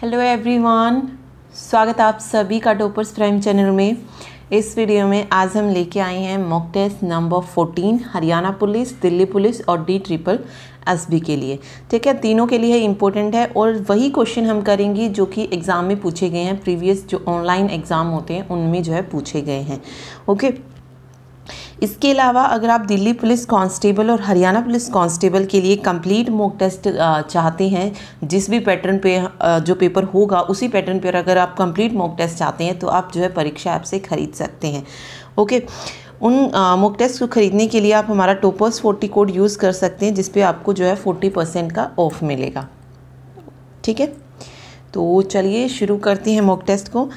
Hello everyone स्वागत आप सभी का डोपर्स प्राइम चैनल में इस वीडियो में आज हम लेके आए हैं mock test number 14 Haryana police Delhi police और डी ट्रिपल बी के लिए ठीक है तीनों के लिए इम्पोर्टेंट है और वही क्वेश्चन हम करेंगे जो कि एग्ज़ाम में पूछे गए हैं प्रीवियस जो ऑनलाइन एग्ज़ाम होते हैं उनमें जो है पूछे गए हैं ओके okay? इसके अलावा अगर आप दिल्ली पुलिस कांस्टेबल और हरियाणा पुलिस कांस्टेबल के लिए कंप्लीट मॉक टेस्ट चाहते हैं जिस भी पैटर्न पे जो पेपर होगा उसी पैटर्न पर अगर आप कंप्लीट मॉक टेस्ट चाहते हैं तो आप जो है परीक्षा ऐप से ख़रीद सकते हैं ओके उन मॉक टेस्ट को ख़रीदने के लिए आप हमारा टोपर्स फोर्टी कोड यूज़ कर सकते हैं जिसपे आपको जो है फोर्टी परसेंट का ऑफ मिलेगा ठीक है तो चलिए शुरू करते हैं मॉक टेस्ट को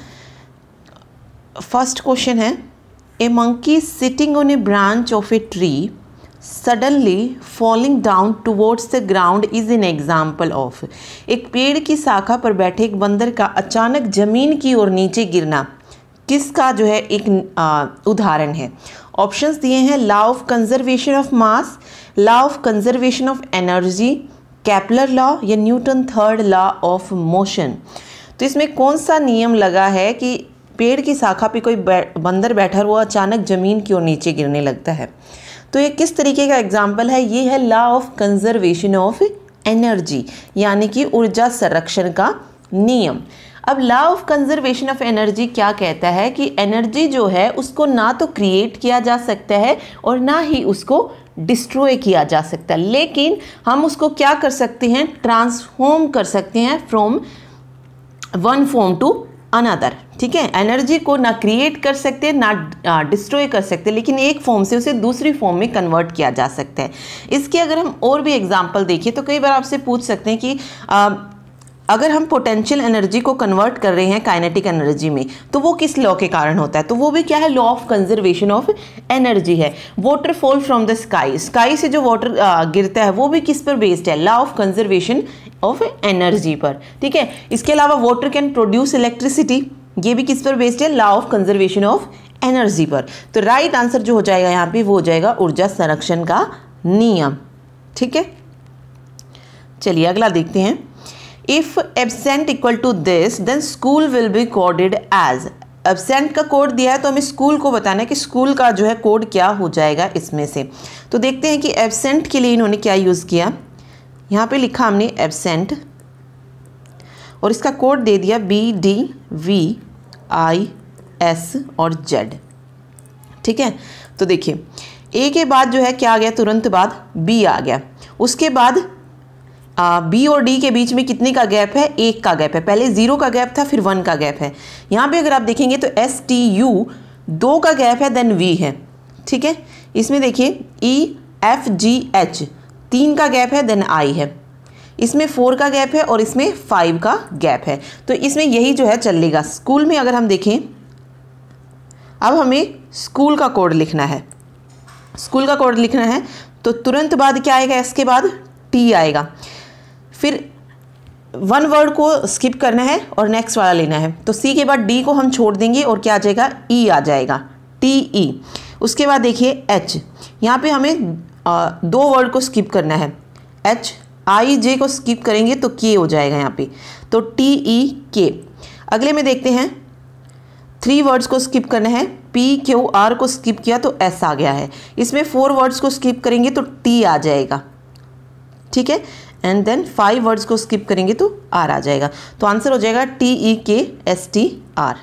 फर्स्ट क्वेश्चन है a monkey sitting on a branch of a tree suddenly falling down towards the ground is an example of एक पेड़ की शाखा पर बैठे एक बंदर का अचानक जमीन की ओर नीचे गिरना किसका जो है एक उदाहरण है ऑप्शंस दिए हैं law of conservation of mass law of conservation of energy Kepler law या Newton third law of motion तो इसमें कौन सा नियम लगा है कि पेड़ की शाखा पे कोई बंदर बैठा हुआ अचानक ज़मीन की ओर नीचे गिरने लगता है तो ये किस तरीके का एग्जाम्पल है ये है law of conservation of energy यानी कि ऊर्जा संरक्षण का नियम अब law of conservation of energy क्या कहता है कि एनर्जी जो है उसको ना तो क्रिएट किया जा सकता है और ना ही उसको डिस्ट्रॉय किया जा सकता है लेकिन हम उसको क्या कर सकते हैं ट्रांसफॉर्म कर सकते हैं from one form to another ठीक है एनर्जी को ना क्रिएट कर सकते ना डिस्ट्रॉय कर सकते लेकिन एक फॉर्म से उसे दूसरी फॉर्म में कन्वर्ट किया जा सकता है इसके अगर हम और भी एग्जाम्पल देखें तो कई बार आपसे पूछ सकते हैं कि आ, अगर हम पोटेंशियल एनर्जी को कन्वर्ट कर रहे हैं काइनेटिक एनर्जी में तो वो किस लॉ के कारण होता है तो वो भी क्या है law of conservation of energy है water fall from the sky sky से जो वाटर गिरता है वो भी किस पर बेस्ड है law of conservation of energy पर ठीक है इसके अलावा वाटर कैन प्रोड्यूस इलेक्ट्रिसिटी ये भी किस पर बेस्ड है law of conservation of energy पर तो राइट right आंसर जो हो जाएगा यहाँ पे वो हो जाएगा ऊर्जा संरक्षण का नियम ठीक है चलिए अगला देखते हैं if absent equal to this then school will be coded as absent का कोड दिया है तो हमें स्कूल को बताना है कि स्कूल का जो है कोड क्या हो जाएगा इसमें से तो देखते हैं कि एबसेंट के लिए इन्होंने क्या यूज़ किया यहाँ पे लिखा हमने एबसेंट और इसका कोड दे दिया B D V I S और जेड ठीक है तो देखिए ए के बाद जो है क्या आ गया तुरंत बाद बी आ गया उसके बाद बी और डी के बीच में कितने का गैप है एक का गैप है पहले ज़ीरो का गैप था फिर वन का गैप है यहाँ पे अगर आप देखेंगे तो एस टी यू दो का गैप है देन वी है ठीक है इसमें देखिए ई एफ जी एच तीन का गैप है देन आई है इसमें फोर का गैप है और इसमें फाइव का गैप है तो इसमें यही जो है चलेगा स्कूल में अगर हम देखें अब हमें स्कूल का कोड लिखना है स्कूल का कोड लिखना है तो तुरंत बाद क्या आएगा इसके बाद टी आएगा फिर वन वर्ड को स्किप करना है और नेक्स्ट वाला लेना है तो सी के बाद डी को हम छोड़ देंगे और क्या आ जाएगा ई e आ जाएगा टी ई e. उसके बाद देखिए एच यहाँ पे हमें आ, दो वर्ड को स्किप करना है एच आई जे को स्किप करेंगे तो के हो जाएगा यहाँ पे तो टी ई के अगले में देखते हैं थ्री वर्ड्स को स्किप करना है पी क्यू आर को स्किप किया तो एस आ गया है इसमें फोर वर्ड्स को स्किप करेंगे तो टी आ जाएगा ठीक है एंड देन फाइव वर्ड्स को स्किप करेंगे तो आर आ जाएगा तो आंसर हो जाएगा टी ई के एस टी आर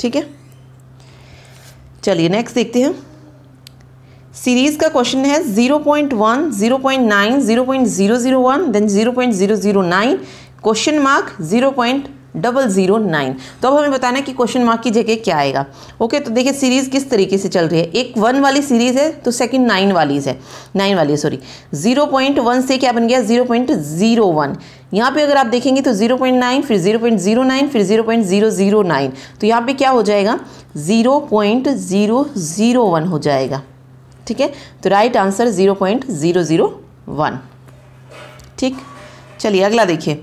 ठीक है चलिए नेक्स्ट देखते हैं सीरीज़ का क्वेश्चन है 0.1, 0.9, 0.001, then 0.009, question mark point double zero nine तो अब हमें बताना है कि क्वेश्चन मार्क की जगह क्या आएगा ओके तो देखिए सीरीज़ किस तरीके से चल रही है एक वन वाली सीरीज़ है तो सेकंड नाइन वाली है नाइन वाली सॉरी जीरो पॉइंट वन से क्या बन गया जीरो पॉइंट जीरो वन यहाँ पे अगर आप देखेंगे तो जीरो पॉइंट नाइन फिर जीरो पॉइंट जीरो नाइन फिर zero point zero zero nine तो यहाँ पे क्या हो जाएगा zero point zero zero one हो जाएगा ठीक है तो right answer zero point zero zero one ठीक चलिए अगला देखिए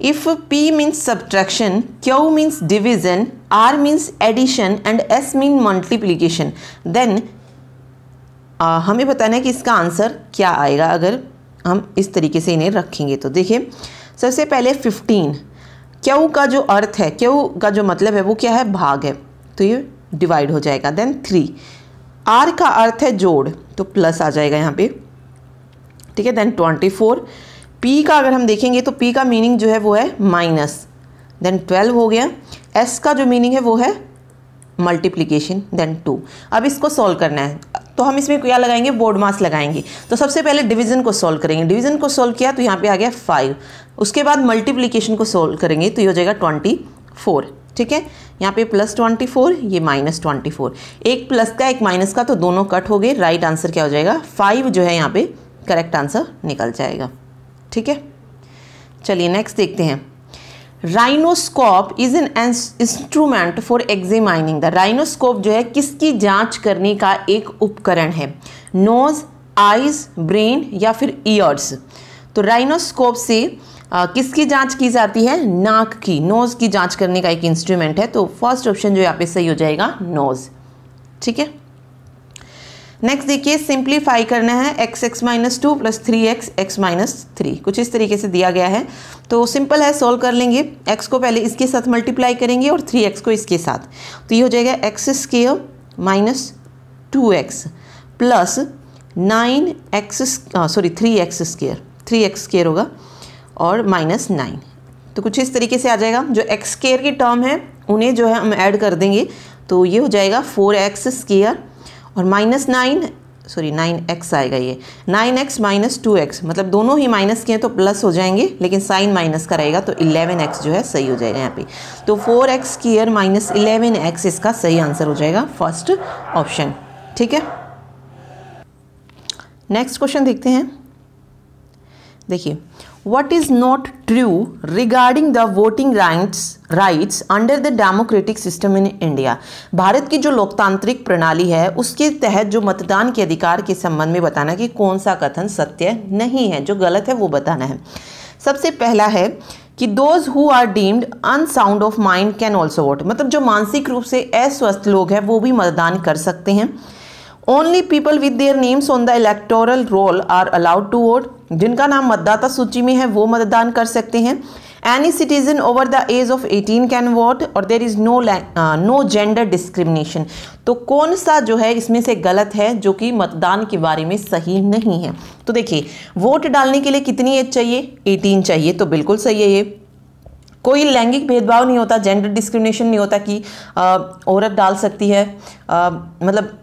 If P means subtraction, Q means division, R means addition and S means multiplication, then आ, हमें बताना है कि इसका आंसर क्या आएगा अगर हम इस तरीके से इन्हें रखेंगे तो देखिए सबसे पहले फिफ्टीन क्यू का जो अर्थ है क्यू का जो मतलब है वो क्या है भाग है तो ये डिवाइड हो जाएगा देन थ्री आर का अर्थ है जोड़ तो प्लस आ जाएगा यहाँ पे ठीक है देन ट्वेंटी फोर पी का अगर हम देखेंगे तो पी का मीनिंग जो है वो है माइनस देन ट्वेल्व हो गया एस का जो मीनिंग है वो है मल्टीप्लीकेशन देन टू अब इसको सॉल्व करना है तो हम इसमें क्या लगाएंगे बोर्ड मास लगाएंगे तो सबसे पहले डिवीजन को सॉल्व करेंगे डिवीजन को सॉल्व किया तो यहाँ पे आ गया फाइव उसके बाद मल्टीप्लीकेशन को सॉल्व करेंगे तो ये हो जाएगा ट्वेंटी फोर ठीक है यहाँ पे प्लस ट्वेंटी फोर ये माइनस ट्वेंटी फोर एक प्लस का एक माइनस का तो दोनों कट हो गए राइट आंसर क्या हो जाएगा फाइव जो है यहाँ पे करेक्ट आंसर निकल जाएगा ठीक है चलिए नेक्स्ट देखते हैं rhinoscope is an instrument for examining the rhinoscope जो है किसकी जांच करने का एक उपकरण है नोज आइज ब्रेन या फिर ईयर्स तो राइनोस्कोप से आ, किसकी जांच की जाती है नाक की नोज की जांच करने का एक इंस्ट्रूमेंट है तो फर्स्ट ऑप्शन जो यहाँ पे सही हो जाएगा नोज ठीक है नेक्स्ट देखिए सिंप्लीफाई करना है x x minus two plus three x x minus three कुछ इस तरीके से दिया गया है तो सिंपल है सॉल्व कर लेंगे एक्स को पहले इसके साथ मल्टीप्लाई करेंगे और थ्री एक्स को इसके साथ तो ये हो जाएगा x square minus two x plus nine x sorry three x square three x square होगा और माइनस नाइन तो कुछ इस तरीके से आ जाएगा जो एक्स स्केयर के टर्म है उन्हें जो है हम ऐड कर देंगे तो ये हो जाएगा फोर एक्स स्केयर और minus nine sorry nine x आएगा ये nine x minus two x मतलब दोनों ही माइनस के हैं तो प्लस हो जाएंगे लेकिन साइन माइनस का रहेगा तो इलेवन एक्स जो है सही हो जाएगा यहाँ पे तो four x square minus eleven x इसका सही आंसर हो जाएगा फर्स्ट ऑप्शन ठीक है नेक्स्ट क्वेश्चन देखते हैं देखिए what is not true regarding the voting rights rights under the democratic system in India Bharat की जो लोकतांत्रिक प्रणाली है उसके तहत जो मतदान के अधिकार के संबंध में बताना कि कौन सा कथन सत्य नहीं है जो गलत है वो बताना है सबसे पहला है कि those who are deemed unsound of mind can also vote मतलब जो मानसिक रूप से अस्वस्थ लोग हैं वो भी मतदान कर सकते हैं only people with their names on the electoral roll are allowed to vote जिनका नाम मतदाता सूची में है वो मतदान कर सकते हैं any citizen over the age of 18 can vote और there is no no gender discrimination तो कौन सा जो है इसमें से गलत है जो कि मतदान के बारे में सही नहीं है तो देखिए वोट डालने के लिए कितनी एज चाहिए 18 चाहिए तो बिल्कुल सही है ये कोई लैंगिक भेदभाव नहीं होता जेंडर डिस्क्रिमिनेशन नहीं होता कि uh, औरत डाल सकती है आ, uh, मतलब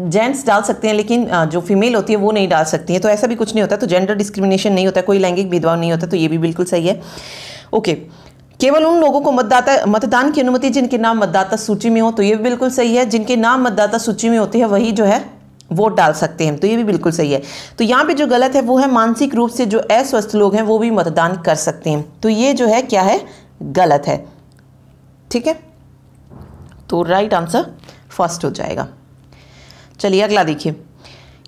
जेंट्स डाल सकते हैं लेकिन जो फीमेल होती है वो नहीं डाल सकती है तो ऐसा भी कुछ नहीं होता तो जेंडर डिस्क्रिमिनेशन नहीं होता कोई लैंगिक भेदभाव नहीं होता तो ये भी बिल्कुल सही है ओके केवल उन लोगों को मतदाता मतदान की अनुमति जिनके नाम मतदाता सूची में हो तो ये भी बिल्कुल सही है जिनके नाम मतदाता सूची में होते हैं वही जो है वोट डाल सकते हैं तो ये भी बिल्कुल सही है तो यहाँ पे जो गलत है वो है मानसिक रूप से जो अस्वस्थ लोग हैं वो भी मतदान कर सकते हैं तो ये जो है क्या है गलत है ठीक है तो राइट आंसर फर्स्ट हो जाएगा चलिए अगला देखिए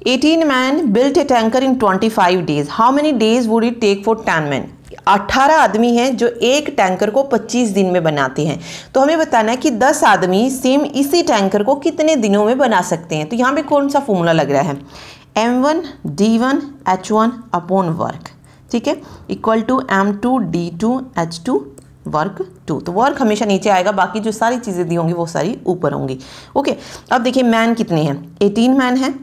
18 man built a tanker in 25 days how many days would it take for 10 man 18 आदमी हैं जो एक टैंकर को 25 दिन में बनाते हैं तो हमें बताना है कि 10 आदमी सेम इसी टैंकर को कितने दिनों में बना सकते हैं तो यहाँ पे कौन सा फॉर्मूला लग रहा है M one D one H one upon work ठीक है equal to M two D two H two work two तो वर्क हमेशा नीचे आएगा बाकी जो सारी चीज़ें दी होंगी वो सारी ऊपर होंगी ओके अब देखिए मैन कितने हैं एटीन मैन हैं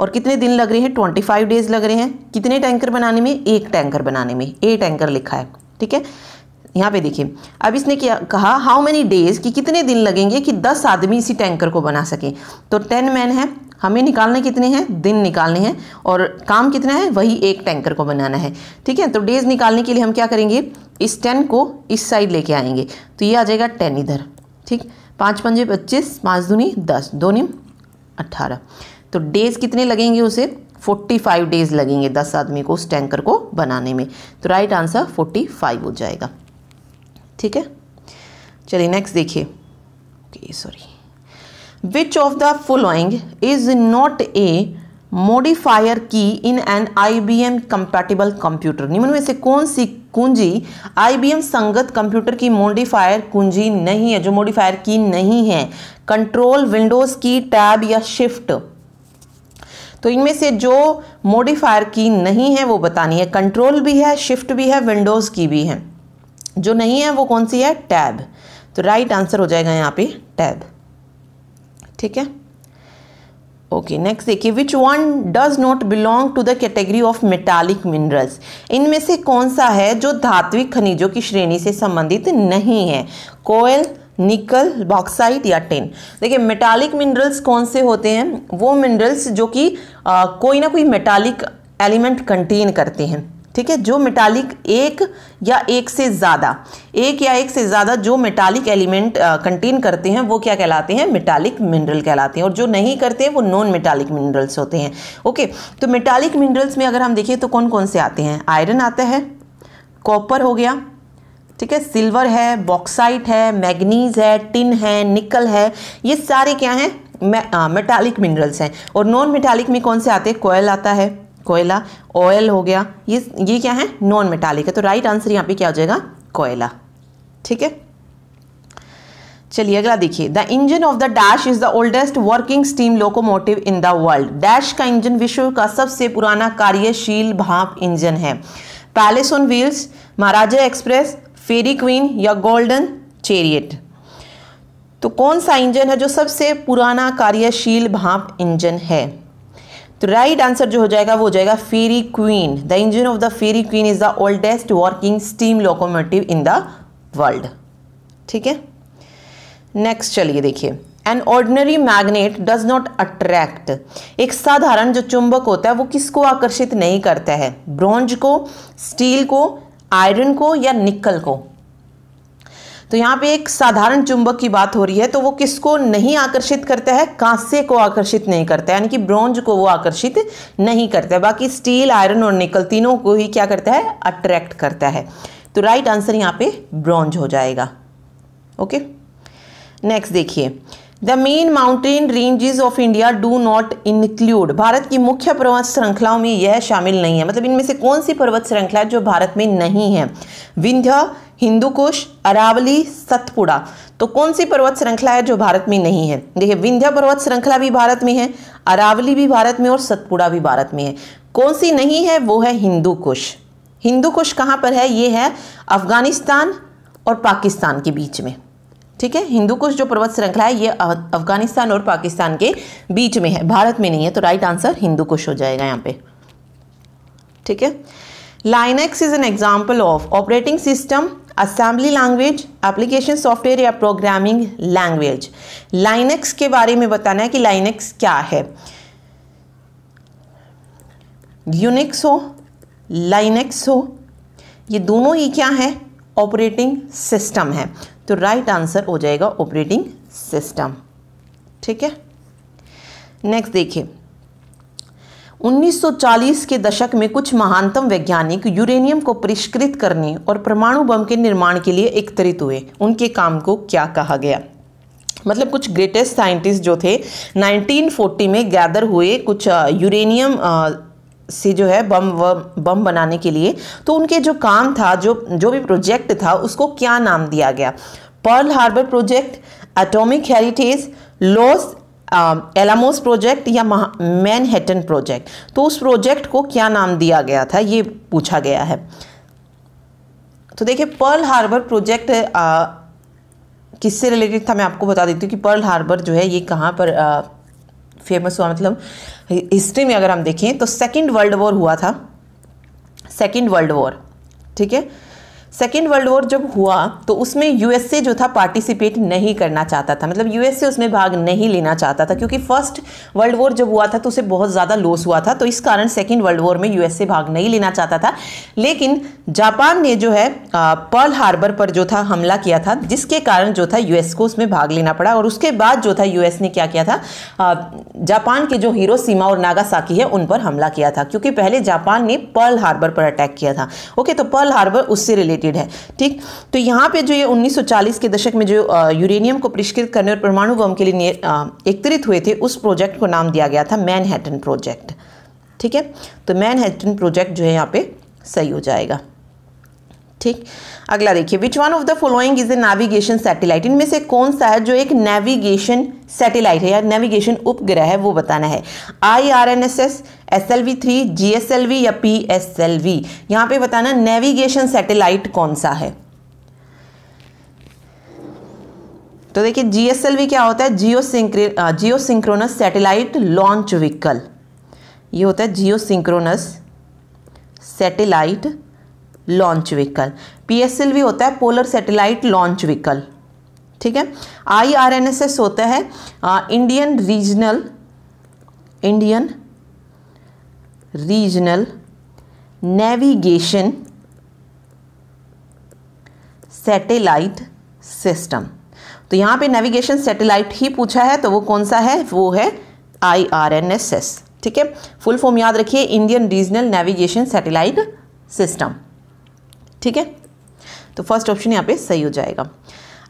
और कितने दिन लग रहे हैं ट्वेंटी फाइव डेज लग रहे हैं कितने टैंकर बनाने में एक टैंकर बनाने में ए टैंकर लिखा है ठीक है यहाँ पे देखिए अब इसने क्या कहा हाउ मैनी डेज कि कितने दिन लगेंगे कि दस आदमी इसी टैंकर को बना सकें तो टेन मैन है हमें निकालने कितने हैं दिन निकालने हैं और काम कितना है वही एक टैंकर को बनाना है ठीक है तो डेज निकालने के लिए हम क्या करेंगे इस टेन को इस साइड लेके आएंगे तो ये आ जाएगा टेन इधर ठीक पाँच पंजे पच्चीस पाँच दूनी दस दो निम अट्ठारह तो डेज कितने लगेंगे उसे फोर्टी फाइव डेज लगेंगे दस आदमी को उस टैंकर को बनाने में तो राइट आंसर फोर्टी फाइव हो जाएगा ठीक है चलिए नेक्स्ट देखिए okay sorry which of the following is not a modifier key in an I B M compatible computer निम्न में से कौन सी कुंजी आईबीएम संगत कंप्यूटर की मोडिफायर कुंजी नहीं है जो मोडिफायर की नहीं है कंट्रोल विंडोज की टैब या शिफ्ट तो इनमें से जो मोडिफायर की नहीं है वो बतानी है कंट्रोल भी है शिफ्ट भी है विंडोज़ की भी है जो नहीं है वो कौन सी है टैब तो राइट आंसर हो जाएगा यहाँ पे टैब ठीक है ओके नेक्स्ट देखिए which one does not belong to the category of metallic minerals इनमें से कौन सा है जो धात्विक खनिजों की श्रेणी से संबंधित नहीं है कोयल निकल बॉक्साइट या टेन देखिए मेटालिक मिनरल्स कौन से होते हैं वो मिनरल्स जो कि कोई ना कोई मेटालिक एलिमेंट कंटेन करते हैं ठीक है जो मेटालिक एक या एक से ज़्यादा एक या एक से ज़्यादा जो मेटालिक एलिमेंट कंटेन करते हैं वो क्या कहलाते हैं मेटालिक मिनरल कहलाते हैं और जो नहीं करते हैं वो नॉन मेटालिक मिनरल्स होते हैं ओके तो मेटालिक मिनरल्स में अगर हम देखें तो कौन कौन से आते हैं आयरन आता है कॉपर हो गया ठीक है सिल्वर है बॉक्साइट है मैग्नीज है टिन है निकल है ये सारे क्या हैं मेटालिक मिनरल्स हैं और नॉन मेटालिक में कौन से आते हैं कोयल आता है कोयला ऑयल हो गया ये ये क्या है नॉन मेटालिक है तो राइट आंसर यहाँ पे क्या हो जाएगा कोयला ठीक है चलिए अगला देखिए the engine of the dash is the oldest working steam locomotive in the world dash का इंजन विश्व का सबसे पुराना कार्यशील भाप इंजन है Palace on Wheels Maharaja Express Fairy Queen या गोल्डन चेरियट तो कौन सा इंजन है जो सबसे पुराना कार्यशील भाप इंजन है तो राइट आंसर जो हो जाएगा वो हो जाएगा Fairy Queen the engine of the Fairy Queen is the oldest working steam locomotive in the world ठीक है नेक्स्ट चलिए देखिए an ordinary magnet does not attract एक साधारण जो चुंबक होता है वो किसको आकर्षित नहीं करता है ब्रॉन्ज को स्टील को आयरन को या निकल को तो यहाँ पे एक साधारण चुंबक की बात हो रही है तो वो किसको नहीं आकर्षित करता है कांसे को आकर्षित नहीं करता है यानी कि ब्रॉन्ज को वो आकर्षित नहीं करता बाकी स्टील आयरन और निकल तीनों को ही क्या करता है अट्रैक्ट करता है तो राइट आंसर यहाँ पे ब्रॉन्ज हो जाएगा ओके नेक्स्ट देखिए the main mountain ranges of India do not include Bharat की मुख्य पर्वत श्रृंखलाओं में यह शामिल नहीं है मतलब इनमें से कौन सी पर्वत श्रृंखला जो भारत में नहीं है विंध्य हिंदू कुश अरावली सतपुड़ा तो कौन सी पर्वत श्रृंखला है जो भारत में नहीं है देखिए विंध्या पर्वत श्रृंखला भी भारत में है अरावली भी भारत में और सतपुड़ा भी भारत में है कौन सी नहीं है वो है हिंदू कुश हिंदू कुश कहाँ पर है ये है अफगानिस्तान और पाकिस्तान के बीच में ठीक है हिंदू कुश जो पर्वत श्रृंखला है ये अफगानिस्तान और पाकिस्तान के बीच में है भारत में नहीं है तो राइट आंसर हिंदू कुश हो जाएगा यहाँ पे ठीक है Linux is an example of operating system assembly language application software या प्रोग्रामिंग लैंग्वेज लाइनक्स के बारे में बताना है कि लाइनक्स क्या है यूनिक्स हो लाइनक्स हो ये दोनों ही क्या है ऑपरेटिंग सिस्टम है तो राइट right आंसर हो जाएगा ऑपरेटिंग सिस्टम ठीक है नेक्स्ट देखिए 1940 के दशक में कुछ महानतम वैज्ञानिक यूरेनियम को परिष्कृत करने और परमाणु बम के निर्माण के लिए एकत्रित हुए उनके काम को क्या कहा गया मतलब कुछ ग्रेटेस्ट साइंटिस्ट जो थे 1940 में गैदर हुए कुछ यूरेनियम से जो है बम बम बनाने के लिए तो उनके जो काम था जो जो भी प्रोजेक्ट था उसको क्या नाम दिया गया Pearl Harbor project atomic heritage Los Alamos um, project या मैनहेटन प्रोजेक्ट तो उस प्रोजेक्ट को क्या नाम दिया गया था ये पूछा गया है तो देखिए पर्ल हार्बर प्रोजेक्ट किससे रिलेटेड था मैं आपको बता देती हूँ कि पर्ल हार्बर जो है ये कहाँ पर आ, uh, फेमस हुआ मतलब हिस्ट्री में अगर हम देखें तो सेकेंड वर्ल्ड वॉर हुआ था सेकेंड वर्ल्ड वॉर ठीक है सेकेंड वर्ल्ड वॉर जब हुआ तो उसमें यूएसए जो था पार्टिसिपेट नहीं करना चाहता था मतलब यूएसए उसमें भाग नहीं लेना चाहता था क्योंकि फर्स्ट वर्ल्ड वॉर जब हुआ था तो उसे बहुत ज़्यादा लॉस हुआ था तो इस कारण सेकेंड वर्ल्ड वॉर में यूएसए भाग नहीं लेना चाहता था लेकिन जापान ने जो है पर्ल हार्बर पर जो था हमला किया था जिसके कारण जो था यूएस को उसमें भाग लेना पड़ा और उसके बाद जो था यूएस ने क्या किया था जापान के जो हीरो सीमा और नागासाकी है उन पर हमला किया था क्योंकि पहले जापान ने पर्ल हार्बर पर अटैक किया था ओके तो पर्ल हार्बर उससे रिलेटेड रिलेटेड है ठीक तो यहाँ पे जो ये 1940 के दशक में जो यूरेनियम को परिष्कृत करने और परमाणु बम के लिए एकत्रित हुए थे उस प्रोजेक्ट को नाम दिया गया था मैनहैटन प्रोजेक्ट ठीक है तो मैनहैटन प्रोजेक्ट जो है यहाँ पे सही हो जाएगा ठीक अगला देखिए which one of the following is a navigation satellite इनमें से कौन सा है जो एक नेविगेशन सैटेलाइट है या नेविगेशन उपग्रह है वो बताना है I R N S S S L V three G S L V या पी एस एल वी यहां पर बताना नेविगेशन सैटेलाइट कौन सा है तो देखिए जीएसएलवी क्या होता है geo geosynchronous satellite launch vehicle ये होता है geosynchronous satellite launch vehicle PSL भी होता है पोलर सैटेलाइट लॉन्च व्हीकल ठीक है आईआरएनएसएस होता है Indian regional Indian regional navigation satellite system तो यहां पे नेविगेशन सैटेलाइट ही पूछा है तो वो कौन सा है वो है I R N S S ठीक है फुल फॉर्म याद रखिए Indian regional navigation satellite system ठीक है तो फर्स्ट ऑप्शन यहाँ पे सही हो जाएगा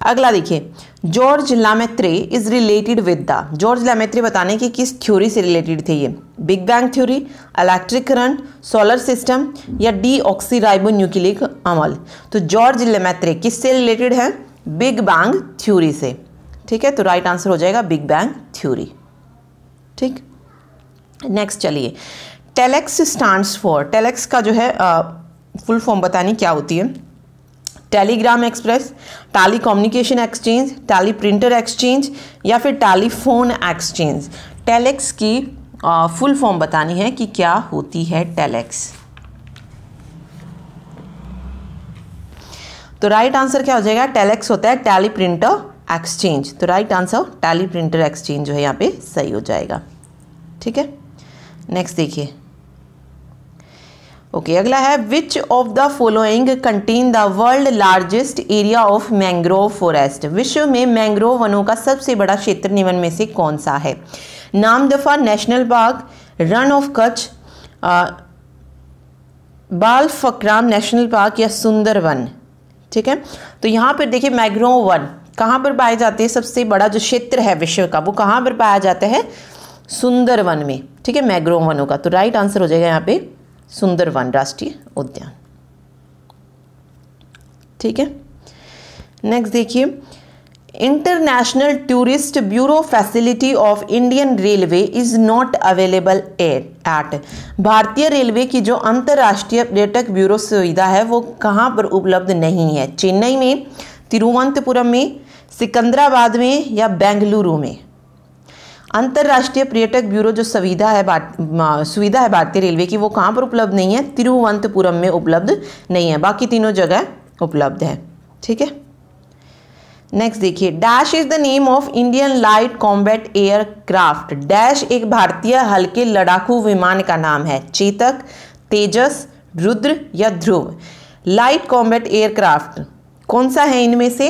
अगला देखिए George Lemaitre is related with the George Lemaitre बताने की किस थ्योरी से रिलेटेड थे ये big bang theory electric current solar system या डी ऑक्सीराइबो न्यूक्लिक अमल तो जॉर्ज लामेत्रे किस से रिलेटेड है बिग बैंग थ्योरी से ठीक है तो राइट आंसर हो जाएगा बिग बैंग थ्योरी ठीक नेक्स्ट चलिए टेलेक्स स्टैंड फॉर टेलेक्स का जो है आ, फुल फॉर्म बतानी क्या होती है telegram express telecommunication exchange teleprinter exchange या फिर टेलीफोन एक्सचेंज टेलेक्स की फुल फॉर्म बतानी है कि क्या होती है टेलेक्स तो राइट आंसर क्या हो जाएगा टेलेक्स होता है टैली प्रिंटर एक्सचेंज तो right answer teleprinter exchange जो है यहाँ पे सही हो जाएगा ठीक है नेक्स्ट देखिए ओके okay, अगला है which of the following contain the world largest area of mangrove forest विश्व में मैंग्रोव वनों का सबसे बड़ा क्षेत्र निवन में से कौन सा है Namdapha national park Rann of Kutch Balphakram national park या सुंदर वन ठीक है तो यहाँ पर देखिए मैग्रोव वन कहाँ पर पाए जाते हैं सबसे बड़ा जो क्षेत्र है विश्व का वो कहाँ पर पाया जाता है सुंदर वन में ठीक है मैग्रोव वनों का तो राइट आंसर हो जाएगा यहाँ पे सुंदरवन राष्ट्रीय उद्यान ठीक है नेक्स्ट देखिए international tourist bureau facility of Indian railway is not available at at भारतीय रेलवे की जो अंतर्राष्ट्रीय पर्यटक ब्यूरो सुविधा है वो कहाँ पर उपलब्ध नहीं है चेन्नई में तिरुवनंतपुरम में सिकंदराबाद में या बेंगलुरु में अंतर्राष्ट्रीय पर्यटक ब्यूरो जो सुविधा है सुविधा है भारतीय रेलवे की वो कहाँ पर उपलब्ध नहीं है तिरुवंतपुरम में उपलब्ध नहीं है बाकी तीनों जगह उपलब्ध है ठीक है नेक्स्ट देखिए dash is the name of Indian light combat aircraft dash एक भारतीय हल्के लड़ाकू विमान का नाम है चेतक तेजस रुद्र या ध्रुव लाइट कॉम्बैट एयरक्राफ्ट कौन सा है इनमें से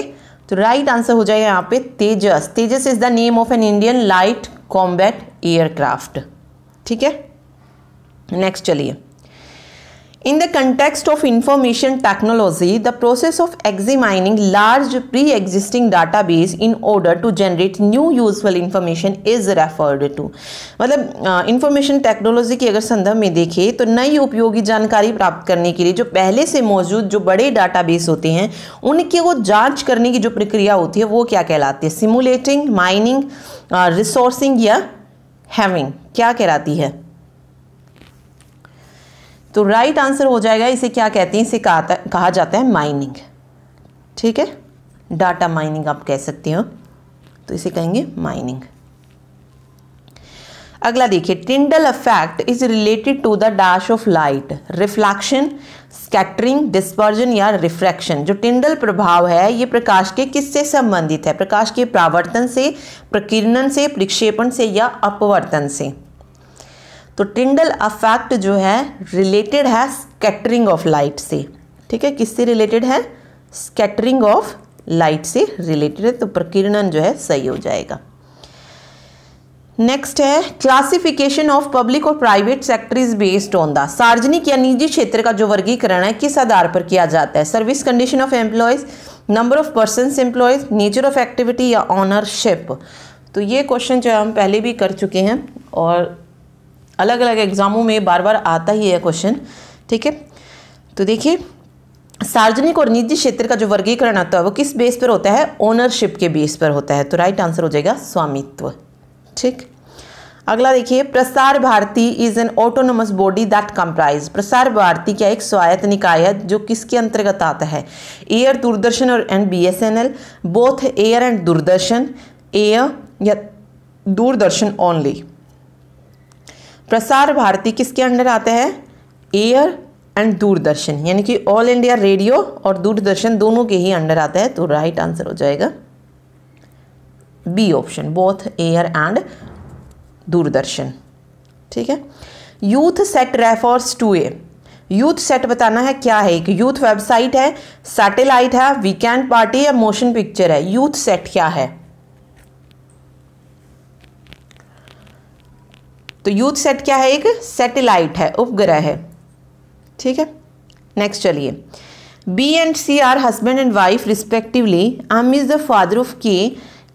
तो राइट आंसर हो जाएगा यहाँ पे Tejas Tejas is the name of an Indian light combat aircraft ठीक है नेक्स्ट चलिए In the context of information technology, the process of examining large pre-existing database in order to generate new useful information is referred to. मतलब information technology के अगर संदर्भ में देखें तो नई उपयोगी जानकारी प्राप्त करने के लिए जो पहले से मौजूद जो बड़े डाटाबेस होते हैं उनके वो जांच करने की जो प्रक्रिया होती है वो क्या कहलाती है सिमुलेटिंग माइनिंग रिसोर्सिंग या हैविंग क्या कहलाती है तो राइट आंसर हो जाएगा इसे क्या कहते हैं इसे कहा, जाता है माइनिंग ठीक है डाटा माइनिंग आप कह सकते हो तो इसे कहेंगे माइनिंग अगला देखिए Tyndall effect is related to the dash of light reflection scattering dispersion या रिफ्रैक्शन जो टिंडल प्रभाव है ये प्रकाश के किससे संबंधित है प्रकाश के प्रावर्तन से प्रकीर्णन से प्रक्षेपण से या अपवर्तन से तो टिंडल अफेक्ट जो है रिलेटेड है स्कैटरिंग ऑफ लाइट से ठीक है किससे रिलेटेड है स्कैटरिंग ऑफ लाइट से रिलेटेड है तो प्रकीर्णन जो है सही हो जाएगा नेक्स्ट है क्लासिफिकेशन ऑफ पब्लिक और private sector is based on the सार्वजनिक या निजी क्षेत्र का जो वर्गीकरण है किस आधार पर किया जाता है service condition of employees number of person employees nature of activity या ऑनरशिप तो ये क्वेश्चन जो हम पहले भी कर चुके हैं और अलग अलग एग्ज़ामों में बार बार आता ही है क्वेश्चन ठीक है तो देखिए सार्वजनिक और निजी क्षेत्र का जो वर्गीकरण आता है वो किस बेस पर होता है ओनरशिप के बेस पर होता है तो राइट आंसर हो जाएगा स्वामित्व ठीक अगला देखिए Prasar Bharati is an autonomous body that comprise Prasar Bharati क्या एक स्वायत्त निकाय है जो किसके अंतर्गत आता है एयर दूरदर्शन और and B S N L both AIR and Doordarshan AIR या दूरदर्शन ओनली प्रसार भारती किसके अंडर आते हैं एयर एंड दूरदर्शन यानी कि ऑल इंडिया रेडियो और दूरदर्शन दोनों के ही अंडर आता है तो राइट आंसर हो जाएगा B option both AIR and Doordarshan ठीक है YouthSat refers to a YouthSat बताना है क्या है एक यूथ वेबसाइट है सैटेलाइट है वीकेंड पार्टी या मोशन पिक्चर है यूथ सेट क्या है तो यूथ सेट क्या है एक सैटेलाइट है उपग्रह है ठीक है नेक्स्ट चलिए B and C are husband and wife respectively M is the father of K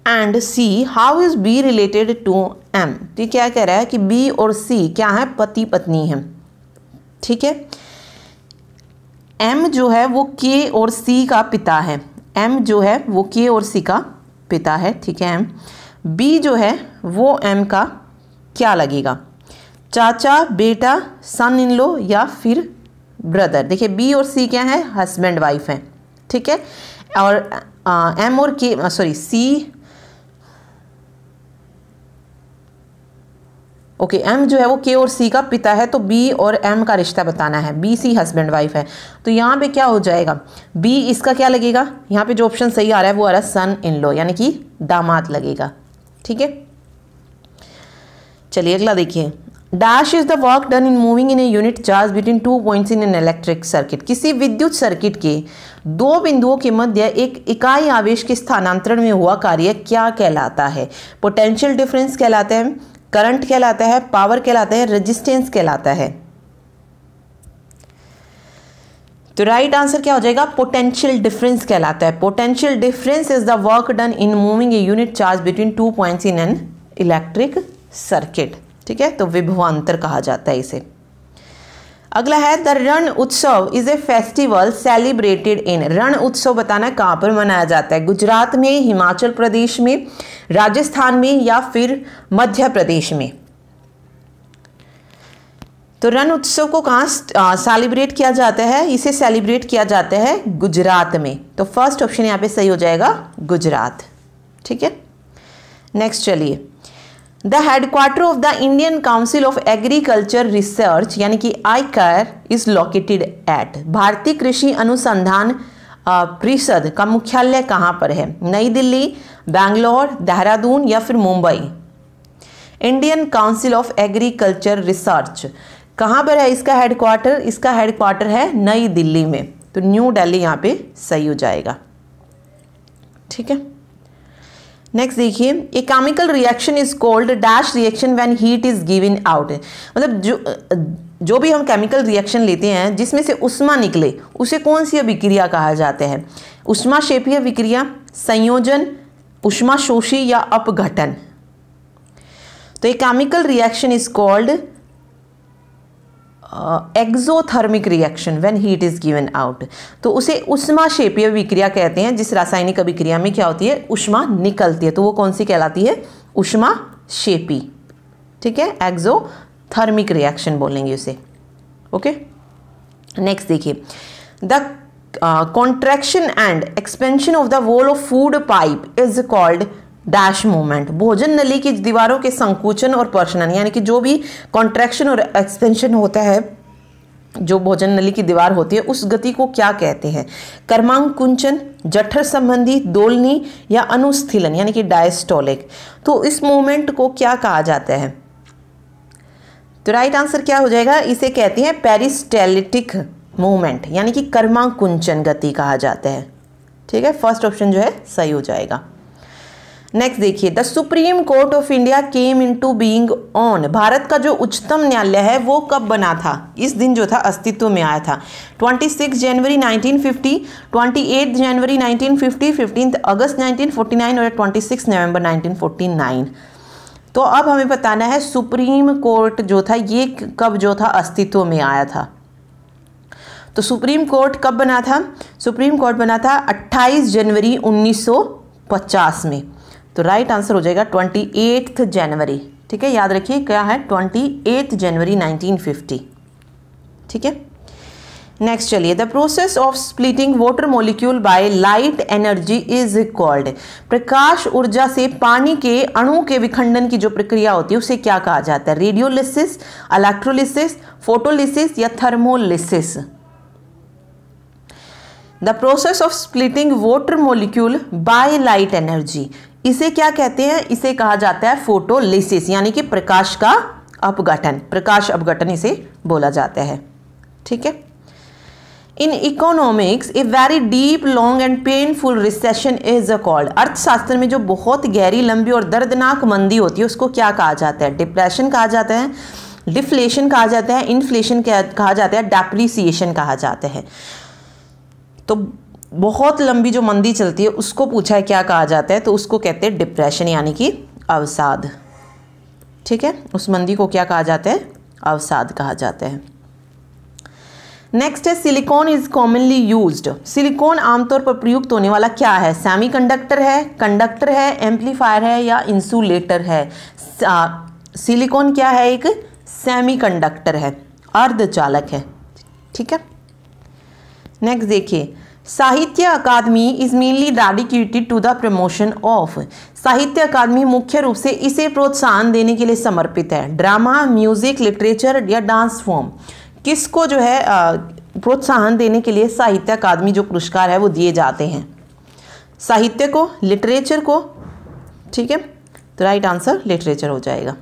and C how is B related to M तो क्या कह रहा है कि बी और सी क्या है पति पत्नी है ठीक है एम जो है वो के और सी का पिता है एम जो है वो के और सी का पिता है ठीक है एम बी जो है वो एम का क्या लगेगा चाचा बेटा सन इन लो या फिर ब्रदर देखिए बी और सी क्या है हस्बैंड वाइफ हैं ठीक है और एम और K sorry C okay okay, M जो है वो के और सी का पिता है तो बी और एम का रिश्ता बताना है बी सी हस्बैंड वाइफ है तो यहाँ पे क्या हो जाएगा बी इसका क्या लगेगा यहाँ पे जो ऑप्शन सही आ रहा है वो आ रहा है सन इन लो यानी कि दामाद लगेगा ठीक है चलिए अगला देखिए dash is the work done in moving in a unit charge between two points in an electric circuit किसी विद्युत सर्किट के दो बिंदुओं के मध्य एक इकाई आवेश के स्थानांतरण में हुआ कार्य क्या कहलाता है पोटेंशियल डिफरेंस कहलाते हैं करंट कहलाता है पावर कहलाता है रेजिस्टेंस कहलाता है तो राइट आंसर क्या हो जाएगा पोटेंशियल डिफरेंस कहलाता है potential difference is the work done in moving a unit charge between two points in an electric circuit ठीक है तो विभवांतर कहा जाता है इसे अगला है the Rann Utsav is a festival celebrated in Rann Utsav बताना कहाँ पर मनाया जाता है गुजरात में हिमाचल प्रदेश में राजस्थान में या फिर मध्य प्रदेश में तो रण उत्सव को कहाँ सेलिब्रेट किया जाता है इसे सेलिब्रेट किया जाता है गुजरात में तो फर्स्ट ऑप्शन यहाँ पे सही हो जाएगा गुजरात ठीक है नेक्स्ट चलिए the headquarter of the Indian council of agriculture research यानी कि I CAR is located at Bharatiya Krishi अनुसंधान परिषद का मुख्यालय कहाँ पर है नई दिल्ली बैंगलोर देहरादून या फिर Mumbai Indian council of agriculture research कहाँ पर है इसका हेडक्वार्टर इसका हेडक्वार्टर है नई दिल्ली में तो न्यू दिल्ली यहाँ पे सही हो जाएगा ठीक है नेक्स्ट देखिए a chemical reaction is called dash reaction when heat is given out मतलब जो जो भी हम केमिकल रिएक्शन लेते हैं जिसमें से उष्मा निकले उसे कौन सी अभिक्रिया कहा जाता है उष्मा शेपीय विक्रिया संयोजन उष्मा शोषी या अपघटन तो a chemical reaction is called exothermic reaction when heat is given out तो उसे शेपीय विक्रिया कहते हैं जिस रासायनिक अभिक्रिया में क्या होती है उष्मा निकलती है तो वो कौन सी कहलाती है उष्मा शेपी ठीक है एक्जोथर्मिक रिएक्शन बोलेंगे उसे ओके नेक्स्ट देखिए the contraction and expansion of the wall of food pipe is called dash movement भोजन नली की दीवारों के संकुचन और प्रशनन यानी कि जो भी कॉन्ट्रैक्शन और एक्सपेंशन होता है जो भोजन नली की दीवार होती है उस गति को क्या कहते हैं कर्मांग कुंचन जठर संबंधी दोलनी या अनुस्थिलन यानी कि डायस्टोलिक तो इस मूवमेंट को क्या कहा जाता है तो राइट आंसर क्या हो जाएगा इसे कहते हैं पेरिस्टेलिटिक मूवमेंट यानी कि कर्मांकुंचन गति कहा जाता है ठीक है फर्स्ट ऑप्शन जो है सही हो जाएगा नेक्स्ट देखिए the supreme court of India came into being on Bharat का जो उच्चतम न्यायालय है वो कब बना था इस दिन जो था अस्तित्व में आया था 26 जनवरी 1950, 28 जनवरी 1950, 15 अगस्त 1949 और 26 नवंबर 1949 तो अब हमें बताना है सुप्रीम कोर्ट जो था ये कब जो था अस्तित्व में आया था तो सुप्रीम कोर्ट कब बना था सुप्रीम कोर्ट बना था 28 जनवरी 1950 में तो राइट आंसर हो जाएगा ट्वेंटी जनवरी ठीक है याद रखिए क्या है ट्वेंटी जनवरी 1950 ठीक है नेक्स्ट चलिए the process of splitting water molecule by light energy is called प्रकाश ऊर्जा से पानी के अणु के विखंडन की जो प्रक्रिया होती है उसे क्या कहा जाता है रेडियोलिसिस इलेक्ट्रोलिसिस फोटोलिसिस या thermolysis the process of splitting water molecule by light energy इसे क्या कहते हैं इसे कहा जाता है फोटोलिसिस यानी कि प्रकाश का अपघटन प्रकाश अपघटन इसे बोला जाता है ठीक है in economics a very deep long and painful recession is a called अर्थशास्त्र में जो बहुत गहरी लंबी और दर्दनाक मंदी होती है उसको क्या कहा जाता है डिप्रेशन कहा जाता है डिफ्लेशन कहा जाता है इन्फ्लेशन कहा जाता है डेप्रिसिएशन कहा जाता है तो बहुत लंबी जो मंदी चलती है उसको पूछा है क्या कहा जाता है तो उसको कहते हैं डिप्रेशन यानी कि अवसाद ठीक है उस मंदी को क्या कहा जाता है अवसाद कहा जाता है नेक्स्ट है silicon is commonly use silicon आमतौर पर प्रयुक्त होने वाला क्या है कंडक्टर है कंडक्टर है एम्पलीफायर है या इंसुलेटर है सिलिकॉन क्या है एक कंडक्टर है अर्धचालक है ठीक है नेक्स्ट देखिए Sahitya Akademi is mainly dedicated to the promotion of Sahitya Akademi मुख्य रूप से इसे प्रोत्साहन देने के लिए समर्पित है ड्रामा म्यूजिक लिटरेचर या डांस फॉर्म किसको जो है प्रोत्साहन देने के लिए साहित्य अकादमी जो पुरस्कार है वो दिए जाते हैं साहित्य को लिटरेचर को ठीक है तो राइट आंसर लिटरेचर हो जाएगा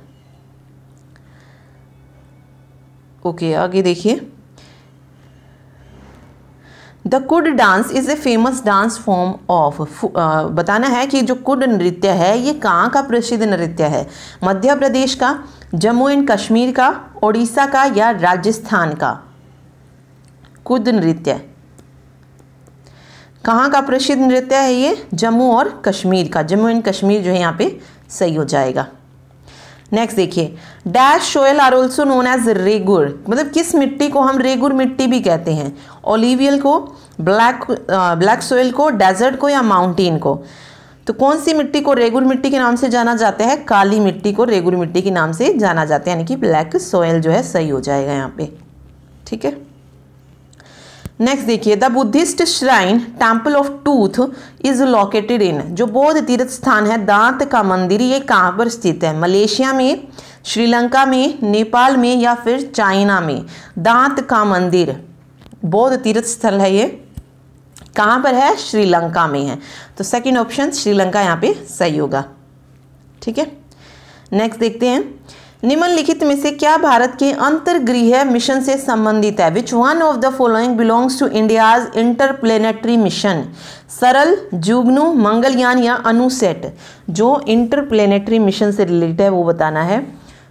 ओके आगे देखिए the Kud dance is a famous dance form of बताना है कि जो कुड नृत्य है ये कहाँ का प्रसिद्ध नृत्य है मध्य प्रदेश का जम्मू एंड कश्मीर का ओडिशा का या राजस्थान का कुड नृत्य कहाँ का प्रसिद्ध नृत्य है ये जम्मू और कश्मीर का जम्मू एंड कश्मीर जो है यहाँ पे सही हो जाएगा नेक्स्ट देखिए dash soil are also known as regur मतलब किस मिट्टी को हम रेगुर मिट्टी भी कहते हैं ओलिवियल को ब्लैक ब्लैक सोयल को डेजर्ट को या माउंटेन को तो कौन सी मिट्टी को रेगुर मिट्टी के नाम से जाना जाता है काली मिट्टी को रेगुर मिट्टी के नाम से जाना जाता है यानी कि ब्लैक सोयल जो है सही हो जाएगा यहाँ पे ठीक है नेक्स्ट देखिए the Buddhist shrine temple of tooth is located in जो बौद्ध तीर्थ स्थान है दांत का मंदिर ये कहाँ पर स्थित है मलेशिया में श्रीलंका में नेपाल में या फिर चाइना में दांत का मंदिर बौद्ध तीर्थ स्थल है ये कहाँ पर है श्रीलंका में है तो सेकेंड ऑप्शन श्रीलंका यहाँ पे सही होगा ठीक है नेक्स्ट देखते हैं निम्नलिखित में से क्या भारत के अंतर्गृह मिशन से संबंधित है which one of the following belongs to India's interplanetary mission Saral Jugnu Mangalyaan या अनुसेट जो इंटरप्लेनेटरी मिशन से रिलेटेड है वो बताना है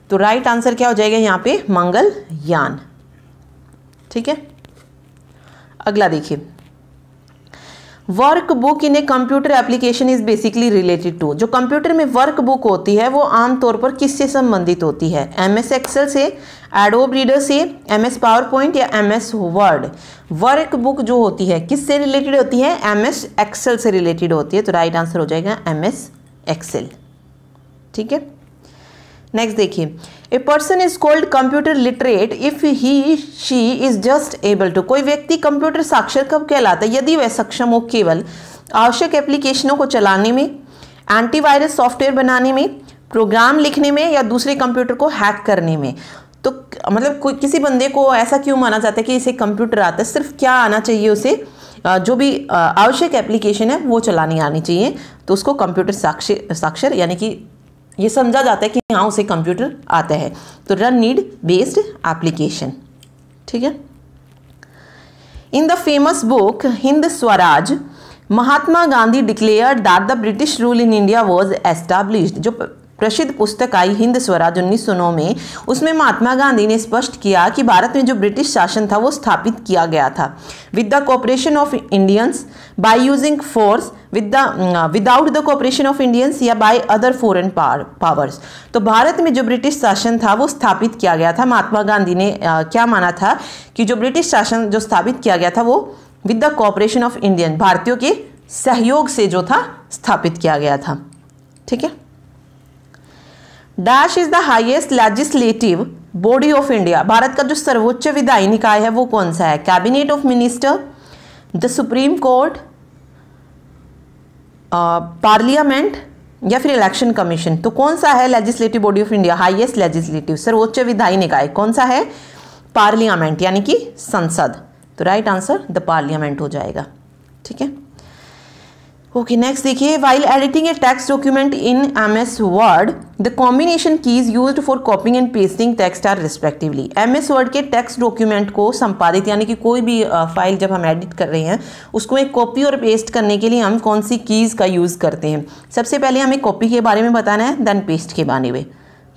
तो राइट आंसर क्या हो जाएगा यहाँ पे मंगलयान ठीक है अगला देखिए work book in a computer application is basically related to जो कंप्यूटर में वर्क बुक होती है वो आमतौर पर किससे संबंधित होती है एम एस एक्सेल से एडोब रीडर से एम एस पावर पॉइंट या M S Word work book जो होती है किससे रिलेटेड होती है एम एस एक्सेल से रिलेटेड होती है तो राइट आंसर हो जाएगा एम एस एक्सेल ठीक है नेक्स्ट देखिए a person is called computer literate if he she is just able to कोई व्यक्ति कंप्यूटर साक्षर कब कहलाता है यदि वह सक्षम हो केवल आवश्यक एप्लीकेशनों को चलाने में एंटीवायरस सॉफ्टवेयर बनाने में प्रोग्राम लिखने में या दूसरे कंप्यूटर को हैक करने में तो मतलब कोई किसी बंदे को ऐसा क्यों माना जाता है कि इसे कंप्यूटर आता है सिर्फ क्या आना चाहिए उसे जो भी आवश्यक एप्लीकेशन है वो चलानी आनी चाहिए तो उसको कंप्यूटर साक्षर साक्षर यानी कि ये समझा जाता है कि हाँ उसे कंप्यूटर आता है तो रन नीड बेस्ड एप्लीकेशन ठीक है in the famous book Hind Swaraj Mahatma Gandhi declare that the British rule in India was established जो प्रसिद्ध पुस्तक आई हिंद स्वराज उन्नीस में उसमें महात्मा गांधी ने स्पष्ट किया कि भारत में जो ब्रिटिश शासन था वो स्थापित किया गया था with the cooperation of Indians by using force with the without the cooperation of Indians या बाय अदर फॉरेन पावर्स तो भारत में जो ब्रिटिश शासन था वो स्थापित किया गया था महात्मा गांधी ने uh, क्या माना था कि जो ब्रिटिश शासन जो स्थापित किया गया था वो with the cooperation of Indian भारतीयों के सहयोग से जो था स्थापित किया गया था ठीक है dash is the highest legislative body of India Bharat का जो सर्वोच्च विधायी निकाय है वो कौन सा है cabinet of minister the supreme court parliament या फिर इलेक्शन कमीशन तो कौन सा है legislative body of India highest legislative सर्वोच्च विधायी निकाय कौन सा है पार्लियामेंट यानी कि संसद तो राइट आंसर द पार्लियामेंट हो जाएगा ठीक है ओके नेक्स्ट देखिए while editing a text document in M S Word the combination keys use for copying and pasting text are respectively M S Word के टेक्स्ट डॉक्यूमेंट को संपादित यानी कि कोई भी फाइल जब हम एडिट कर रहे हैं उसको एक कॉपी और पेस्ट करने के लिए हम कौन सी कीज़ का यूज़ करते हैं सबसे पहले हमें कॉपी के बारे में बताना है देन पेस्ट के बारे में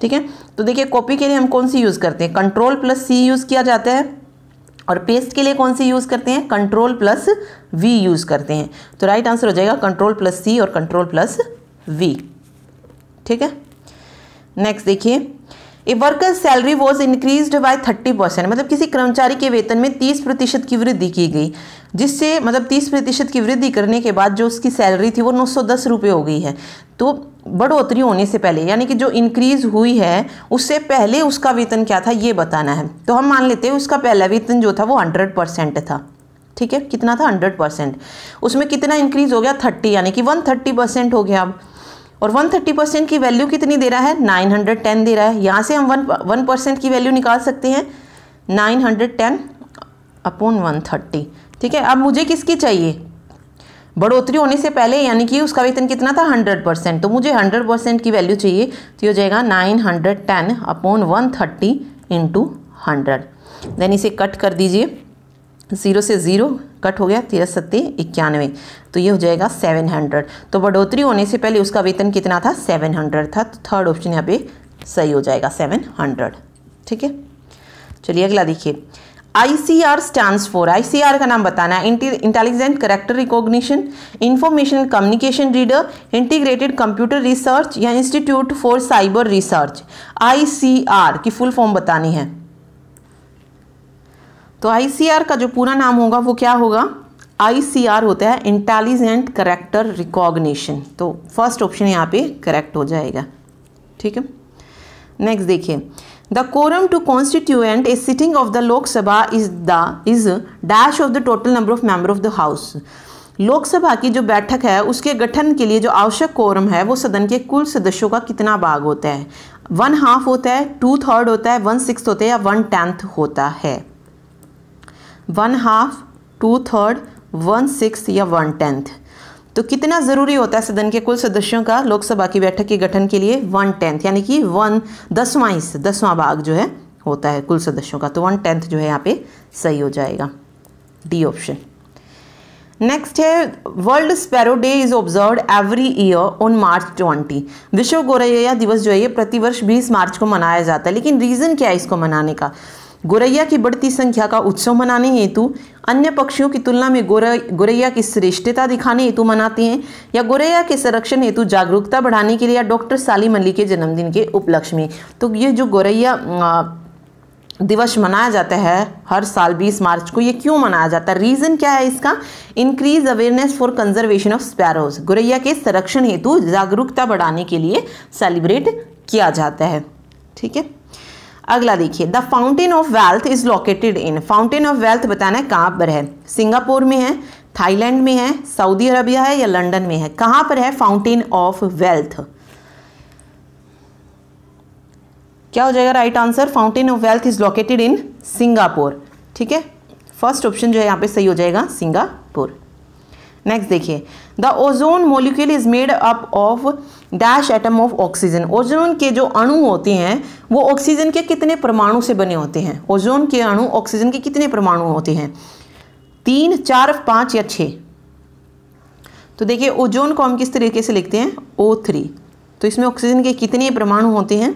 ठीक है तो देखिए कॉपी के लिए हम कौन सी यूज़ करते हैं कंट्रोल प्लस सी यूज़ किया जाता है और पेस्ट के लिए कौन सी यूज़ करते हैं कंट्रोल प्लस वी यूज़ करते हैं तो राइट आंसर हो जाएगा कंट्रोल प्लस सी और कंट्रोल प्लस वी ठीक है नेक्स्ट देखिए a worker salary was increase by thirty percent मतलब किसी कर्मचारी के वेतन में तीस प्रतिशत की वृद्धि की गई जिससे मतलब तीस प्रतिशत की वृद्धि करने के बाद जो उसकी सैलरी थी वो नौ सौ दस रुपये हो गई है तो बढ़ोतरी होने से पहले यानी कि जो इंक्रीज़ हुई है उससे पहले उसका वेतन क्या था ये बताना है तो हम मान लेते हैं उसका पहला वेतन जो था वो हंड्रेड परसेंट था ठीक है कितना था हंड्रेड परसेंट उसमें कितना इंक्रीज़ हो गया थर्टी यानी कि वन थर्टी परसेंट हो गया अब और 130 परसेंट की वैल्यू कितनी दे रहा है 910 दे रहा है यहाँ से हम वन वन परसेंट की वैल्यू निकाल सकते हैं 910 अपॉन वन ठीक है अब मुझे किसकी चाहिए बढ़ोतरी होने से पहले यानी कि उसका वेतन कितना था 100 परसेंट तो मुझे 100 परसेंट की वैल्यू चाहिए तो ये हो जाएगा 910 upon thirty into hundred then इसे कट कर दीजिए ज़ीरो से ज़ीरो कट हो गया तेरह सत्ते इक्यानवे तो ये हो जाएगा सेवन हंड्रेड तो बढ़ोतरी होने से पहले उसका वेतन कितना था सेवन हंड्रेड था तो थर्ड ऑप्शन यहाँ पे सही हो जाएगा सेवन हंड्रेड ठीक है चलिए अगला देखिए I C R stand for I C R का नाम बताना है intelligent character recognition informational communication reader integrated computer research या institute for cyber research I C R की फुल फॉर्म बतानी है तो आईसीआर का जो पूरा नाम होगा वो क्या होगा आईसीआर होता है इंटेलिजेंट करेक्टर रिकॉग्निशन तो फर्स्ट ऑप्शन यहाँ पे करेक्ट हो जाएगा ठीक है नेक्स्ट देखिए the quorum to constituent a sitting of the Lok Sabha is the is dash of the total number of member of the house Lok Sabha की जो बैठक है उसके गठन के लिए जो आवश्यक कोरम है वो सदन के कुल सदस्यों का कितना भाग होता है वन हाफ होता है टू थर्ड होता है वन सिक्स होता है या वन टेंथ होता है one half two third one six या वन टेंथ तो कितना ज़रूरी होता है सदन के कुल सदस्यों का लोकसभा की बैठक के गठन के लिए वन टेंथ यानी कि वन दसवां हिस्सा दसवां भाग जो है होता है कुल सदस्यों का तो वन टेंथ जो है यहाँ पे सही हो जाएगा डी ऑप्शन नेक्स्ट है world sparrow day is observe every year on March twenty विश्व गोरैया दिवस जो है ये प्रतिवर्ष बीस मार्च को मनाया जाता है लेकिन रीज़न क्या है इसको मनाने का गोरैया की बढ़ती संख्या का उत्सव मनाने हेतु अन्य पक्षियों की तुलना में गोरैया की श्रेष्ठता दिखाने हेतु मनाते हैं या गोरैया के संरक्षण हेतु जागरूकता बढ़ाने के लिए या डॉक्टर साली मल्ली के जन्मदिन के उपलक्ष्य में तो ये जो गोरैया दिवस मनाया जाता है हर साल 20 मार्च को ये क्यों मनाया जाता है रीज़न क्या है इसका increase awareness for conservation of sparrows गोरैया के संरक्षण हेतु जागरूकता बढ़ाने के लिए सेलिब्रेट किया जाता है ठीक है अगला देखिए the fountain of wealth is located in fountain of wealth बताना है कहाँ पर है सिंगापुर में है थाईलैंड में है सऊदी अरबिया है या लंदन में है कहाँ पर है फाउंटेन ऑफ वेल्थ क्या हो जाएगा right answer fountain of wealth is located in Singapore ठीक है फर्स्ट ऑप्शन जो है यहाँ पे सही हो जाएगा सिंगापुर नेक्स्ट देखिए the ozone molecule is made up of dash atom of oxygen ozone के जो अणु होते हैं वो ऑक्सीजन के कितने परमाणु से बने होते हैं ओजोन के अणु ऑक्सीजन के कितने परमाणु होते हैं तीन चार पाँच या छः तो देखिए ओजोन को हम किस तरीके से लिखते हैं ओ थ्री तो इसमें ऑक्सीजन के कितने परमाणु होते हैं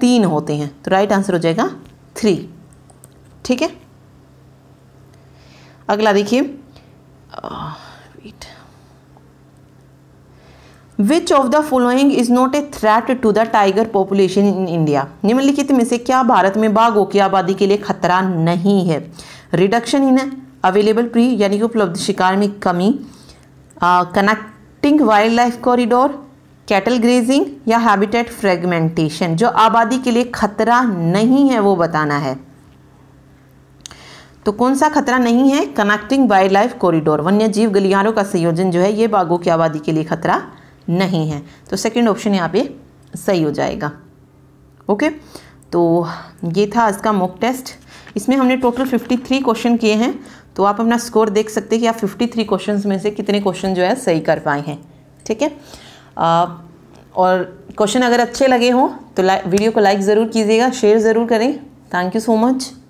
तीन होते हैं तो राइट आंसर हो जाएगा थ्री ठीक है अगला देखिए wait which of the following is not a threat to the tiger population in India निम्नलिखित में से क्या भारत में बाघों की आबादी के लिए खतरा नहीं है रिडक्शन इन अवेलेबल प्री यानी कि उपलब्ध शिकार में कमी connecting wild life corridor cattle grazing या हैबिटेट फ्रेगमेंटेशन जो आबादी के लिए खतरा नहीं है वो बताना है तो कौन सा खतरा नहीं है कनेक्टिंग वाइल्ड लाइफ कॉरिडोर वन्य जीव गलियारों का संयोजन जो है ये बाघों की आबादी के लिए खतरा नहीं है तो सेकंड ऑप्शन यहाँ पे सही हो जाएगा ओके तो ये था आज का मॉक टेस्ट इसमें हमने टोटल 53 क्वेश्चन किए हैं तो आप अपना स्कोर देख सकते हैं कि आप 53 क्वेश्चंस में से कितने क्वेश्चन जो है सही कर पाए हैं ठीक है और क्वेश्चन अगर अच्छे लगे हों तो वीडियो को लाइक ज़रूर कीजिएगा शेयर ज़रूर करें थैंक यू सो मच